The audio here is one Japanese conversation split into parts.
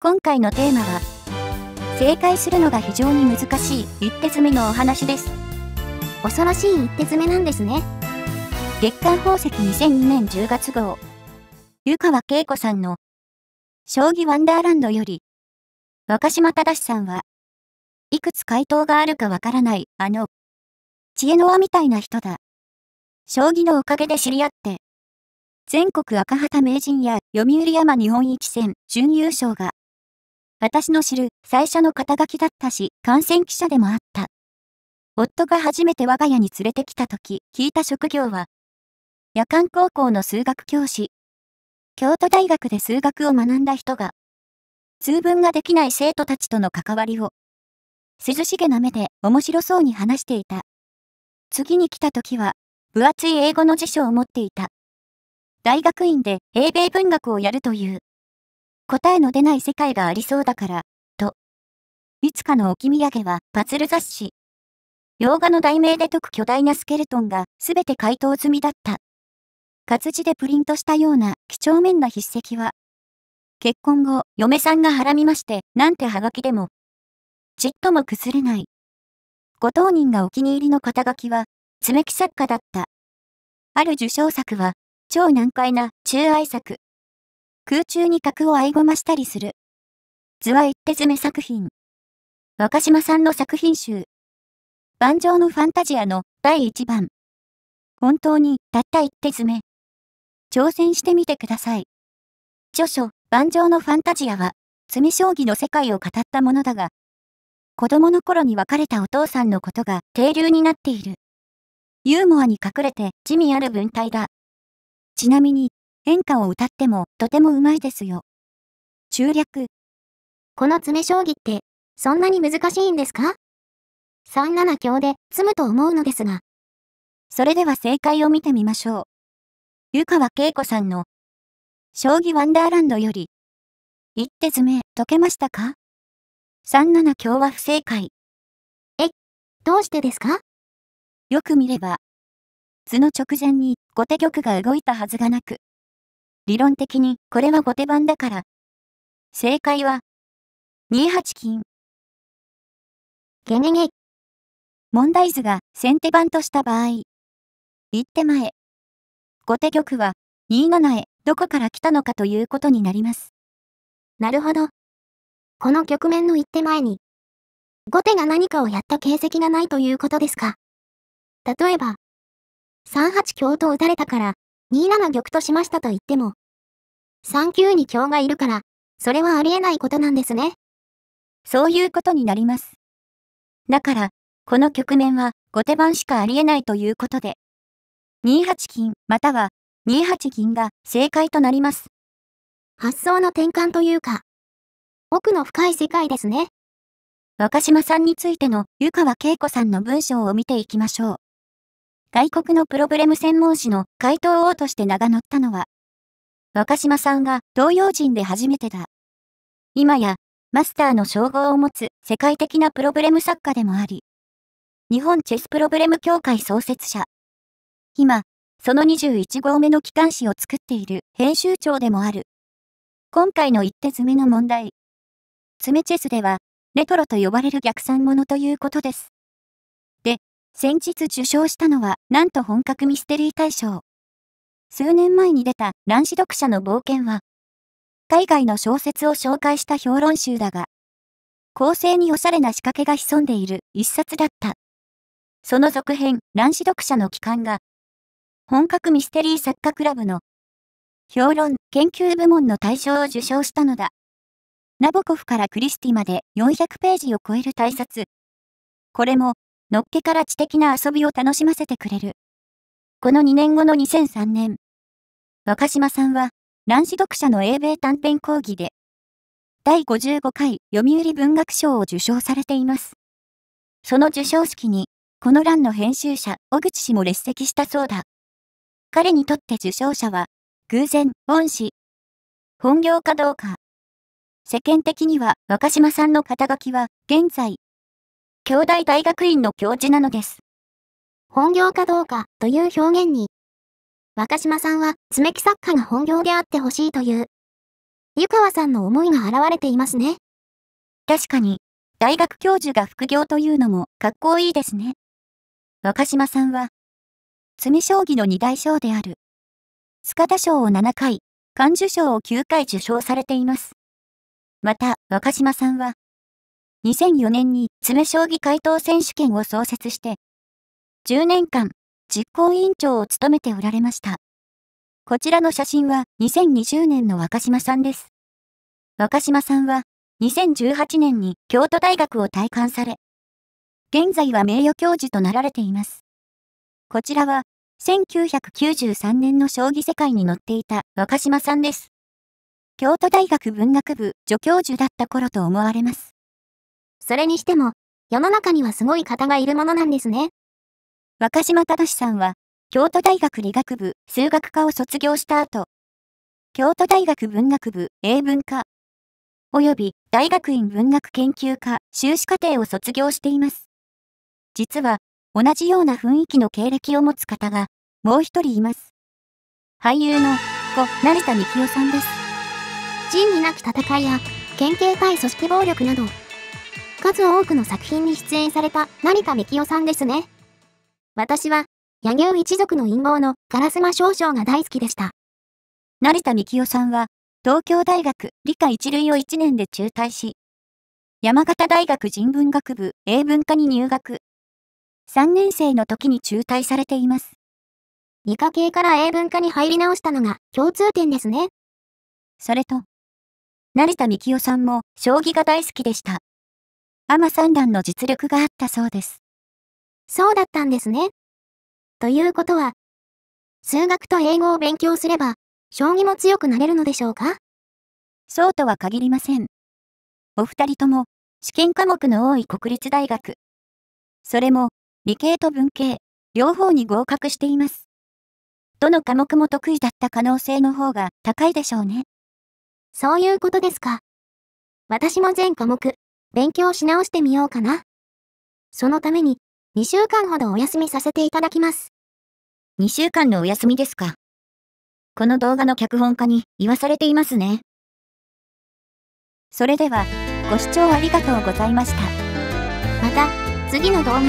今回のテーマは、正解するのが非常に難しい一手詰めのお話です。恐ろしい一手詰めなんですね。月刊宝石2002年10月号。湯川恵子さんの、将棋ワンダーランドより、若島正さんは、いくつ回答があるかわからない、あの、知恵の輪みたいな人だ。将棋のおかげで知り合って、全国赤旗名人や読売山日本一戦準優勝が私の知る最初の肩書きだったし、感染記者でもあった。夫が初めて我が家に連れてきた時、聞いた職業は、夜間高校の数学教師。京都大学で数学を学んだ人が、通文ができない生徒たちとの関わりを、涼しげな目で面白そうに話していた。次に来た時は、分厚い英語の辞書を持っていた。大学院で英米文学をやるという。答えの出ない世界がありそうだから、と。いつかの置き土産はパズル雑誌。洋画の題名で解く巨大なスケルトンがすべて回答済みだった。活字でプリントしたような几帳面な筆跡は、結婚後、嫁さんがはらみまして、なんてはがきでも、ちっとも崩れない。ご当人がお気に入りの肩書きは、爪木作家だった。ある受賞作は、超難解な中愛作。空中に格を合ましたりする。図は一手詰め作品。若島さんの作品集。盤上のファンタジアの第1番。本当にたった一手詰め。挑戦してみてください。著書、盤上のファンタジアは、詰将棋の世界を語ったものだが、子供の頃に別れたお父さんのことが定流になっている。ユーモアに隠れて地味ある文体だ。ちなみに、演歌を歌ってもとてもうまいですよ。中略。この詰将棋って、そんなに難しいんですか ?3 七強で詰むと思うのですが。それでは正解を見てみましょう。湯川恵子さんの、将棋ワンダーランドより、一手詰め、解けましたか ?3 七強は不正解。え、どうしてですかよく見れば、図の直前に後手玉が動いたはずがなく、理論的にこれは後手番だから。正解は、2八金。ゲゲゲ。問題図が先手番とした場合、一手前。後手玉は2七へどこから来たのかということになります。なるほど。この局面の一手前に、後手が何かをやった形跡がないということですか。例えば、3八強と打たれたから、2七玉としましたと言っても、3級に日がいるから、それはありえないことなんですね。そういうことになります。だから、この局面は後手番しかありえないということで、2八金または2八銀が正解となります。発想の転換というか、奥の深い世界ですね。若島さんについての湯川恵子さんの文章を見ていきましょう。外国のプロブレム専門誌の回答王として名が載ったのは、中島さんが東洋人で初めてだ。今や、マスターの称号を持つ世界的なプロブレム作家でもあり、日本チェスプロブレム協会創設者。今、その21号目の機関誌を作っている編集長でもある。今回の一手詰めの問題。詰めチェスでは、レトロと呼ばれる逆算ものということです。で、先日受賞したのは、なんと本格ミステリー大賞。数年前に出た乱視読者の冒険は、海外の小説を紹介した評論集だが、構成におしゃれな仕掛けが潜んでいる一冊だった。その続編、乱視読者の帰還が、本格ミステリー作家クラブの評論研究部門の大賞を受賞したのだ。ナボコフからクリスティまで400ページを超える大冊。これも、のっけから知的な遊びを楽しませてくれる。この2年後の2003年、若島さんは、乱視読者の英米短編講義で、第55回読売文学賞を受賞されています。その受賞式に、この欄の編集者、小口氏も列席したそうだ。彼にとって受賞者は、偶然、恩師。本業かどうか。世間的には、若島さんの肩書きは、現在、兄弟大学院の教授なのです。本業かどうかという表現に、若島さんは爪木作家が本業であってほしいという、湯川さんの思いが現れていますね。確かに、大学教授が副業というのもかっこいいですね。若島さんは、爪将棋の二大賞である、塚田賞を7回、漢寿賞を9回受賞されています。また、若島さんは、2004年に爪将棋回答選手権を創設して、10年間、実行委員長を務めておられました。こちらの写真は2020年の若島さんです。若島さんは2018年に京都大学を退官され、現在は名誉教授となられています。こちらは1993年の将棋世界に乗っていた若島さんです。京都大学文学部助教授だった頃と思われます。それにしても、世の中にはすごい方がいるものなんですね。若島正さんは、京都大学理学部数学科を卒業した後、京都大学文学部英文科、及び大学院文学研究科修士課程を卒業しています。実は、同じような雰囲気の経歴を持つ方が、もう一人います。俳優の、子、成田幹夫さんです。仁になき戦いや、県警対組織暴力など、数多くの作品に出演された成田幹夫さんですね。私は、柳生一族の陰謀の烏丸少将が大好きでした。成田幹夫さんは、東京大学理科一類を1年で中退し、山形大学人文学部英文科に入学。3年生の時に中退されています。理科系から英文科に入り直したのが共通点ですね。それと、成田幹夫さんも将棋が大好きでした。アマ三段の実力があったそうです。そうだったんですね。ということは、数学と英語を勉強すれば、将棋も強くなれるのでしょうかそうとは限りません。お二人とも、試験科目の多い国立大学。それも、理系と文系、両方に合格しています。どの科目も得意だった可能性の方が高いでしょうね。そういうことですか。私も全科目、勉強し直してみようかな。そのために、2週間ほどお休みさせていただきます。2週間のお休みですか。この動画の脚本家に言わされていますね。それでは、ご視聴ありがとうございました。また、次の動画で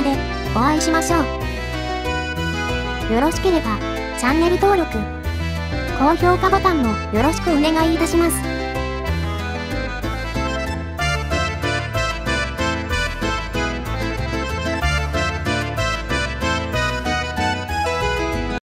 お会いしましょう。よろしければ、チャンネル登録、高評価ボタンもよろしくお願いいたします。